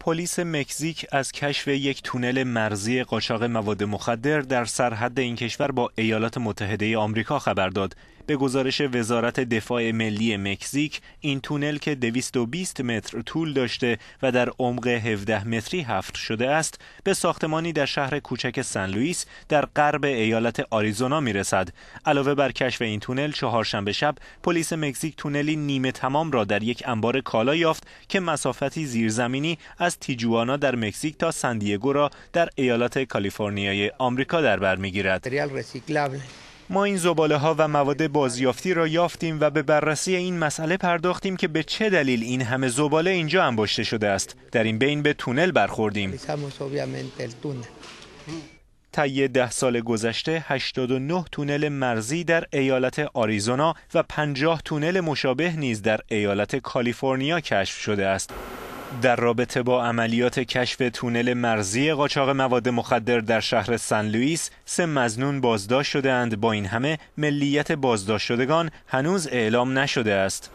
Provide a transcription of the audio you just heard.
پلیس مکزیک از کشف یک تونل مرزی قاچاق مواد مخدر در سرحد این کشور با ایالات متحده آمریکا خبر داد. به گزارش وزارت دفاع ملی مکزیک، این تونل که 220 متر طول داشته و در عمق 17 متری حفر شده است، به ساختمانی در شهر کوچک سن لوئیس در غرب ایالت آریزونا میرسد. علاوه بر کشف این تونل، چهارشنبه شب پلیس مکزیک تونلی نیمه تمام را در یک انبار کالا یافت که مسافتی زیرزمینی از تیجوانا در مکزیک تا سندیگو را در ایالات کالیفرنیای آمریکا در بر میگیرد. ما این زباله ها و مواد بازیافتی را یافتیم و به بررسی این مسئله پرداختیم که به چه دلیل این همه زباله اینجا انباشته شده است. در این بین به تونل برخوردیم. طی ده سال گذشته 89 تونل مرزی در ایالت آریزونا و 50 تونل مشابه نیز در ایالت کالیفرنیا کشف شده است. در رابطه با عملیات کشف تونل مرزی قاچاق مواد مخدر در شهر سن لوئیس سه مزنون بازداشت اند با این همه ملیت بازداشت شدگان هنوز اعلام نشده است